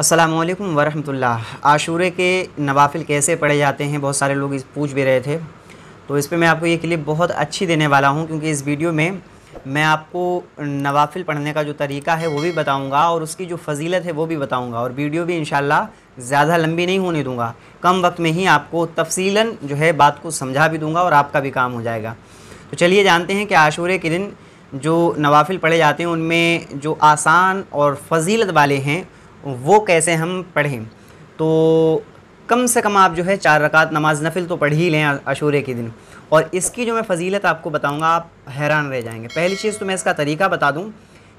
असलकम वरहमतुल्ला आशूरे के नवाफिल कैसे पढ़े जाते हैं बहुत सारे लोग इस पूछ भी रहे थे तो इस पर मैं आपको ये क्लिप बहुत अच्छी देने वाला हूँ क्योंकि इस वीडियो में मैं आपको नवाफिल पढ़ने का जो तरीका है वो भी बताऊँगा और उसकी जो फजीलत है वो भी बताऊँगा और वीडियो भी इन ज़्यादा लंबी नहीं होने दूँगा कम वक्त में ही आपको तफसीला जो है बात को समझा भी दूँगा और आपका भी काम हो जाएगा तो चलिए जानते हैं कि आशूरे के दिन जो नवाफिल पढ़े जाते हैं उनमें जो आसान और फजीलत वाले हैं वो कैसे हम पढ़ें तो कम से कम आप जो है चार रकात नमाज नफिल तो पढ़ ही लें अशूरे के दिन और इसकी जो मैं फजीलत आपको बताऊंगा आप हैरान रह जाएंगे पहली चीज़ तो मैं इसका तरीका बता दूं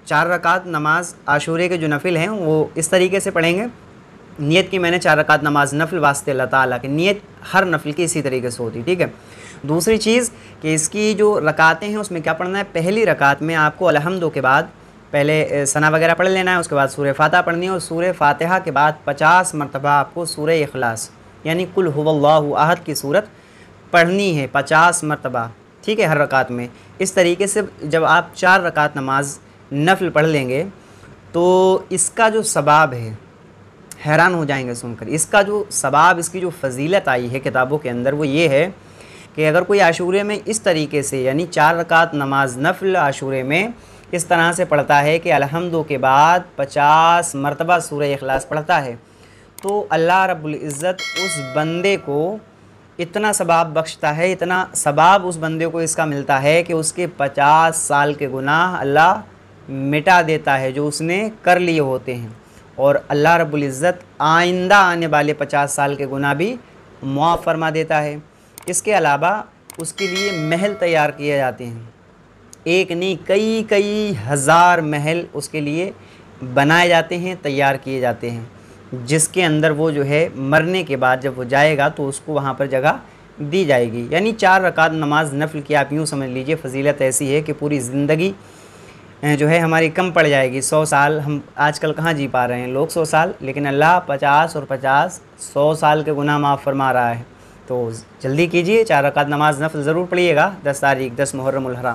चार रकात नमाज आशूरे के जो नफिल हैं वो इस तरीके से पढ़ेंगे नीयत की मैंने चार रकात नमाज नफिल वास्ते अल्लाह ताला की नीयत हर नफिल की इसी तरीके से होती है ठीक है दूसरी चीज़ कि इसकी जो रकातें हैं उसमें क्या पढ़ना है पहली रकात में आपको अलहमदो के बाद पहले सना वगैरह पढ़ लेना है उसके बाद सूर्य फातह पढ़नी है और सूर्य फातहा के बाद पचास मरतबा आपको सूर्य अखलास यानी कुल हुवल्लाहु आहद की सूरत पढ़नी है पचास मरतबा ठीक है हर रकात में इस तरीके से जब आप चार रकात नमाज नफल पढ़ लेंगे तो इसका जो सबाब है हैरान हो जाएंगे सुनकर इसका जो सबाब इसकी जो फजीलत आई है किताबों के अंदर वो ये है कि अगर कोई आशूरे में इस तरीके से यानी चार रकात नमाज नफल आशूरे में इस तरह से पढ़ता है कि अलहमद के बाद पचास मरतबा सूर अखलास पढ़ता है तो अल्लाह रब्ज़त उस बंदे को इतना सबाब बख्शता है इतना सबाब उस बंदे को इसका मिलता है कि उसके पचास साल के गुनाह अल्लाह मिटा देता है जो उसने कर लिए होते हैं और अल्लाह रब्ज़त आइंदा आने वाले पचास साल के गुनाह भी मुआफ़ फरमा देता है इसके अलावा उसके लिए महल तैयार किए जाते हैं एक नहीं कई कई हज़ार महल उसके लिए बनाए जाते हैं तैयार किए जाते हैं जिसके अंदर वो जो है मरने के बाद जब वो जाएगा तो उसको वहाँ पर जगह दी जाएगी यानी चार रकात नमाज नफल की आप यूँ समझ लीजिए फजीलत ऐसी है कि पूरी ज़िंदगी जो है हमारी कम पड़ जाएगी सौ साल हम आजकल कहाँ जी पा रहे हैं लोग सौ साल लेकिन अल्लाह पचास और पचास सौ साल के गुनाह माफ़ फरमा रहा है तो जल्दी कीजिए चार रकात नमाज नफल ज़रूर पढ़िएगा दस तारीख दस मुहर्रम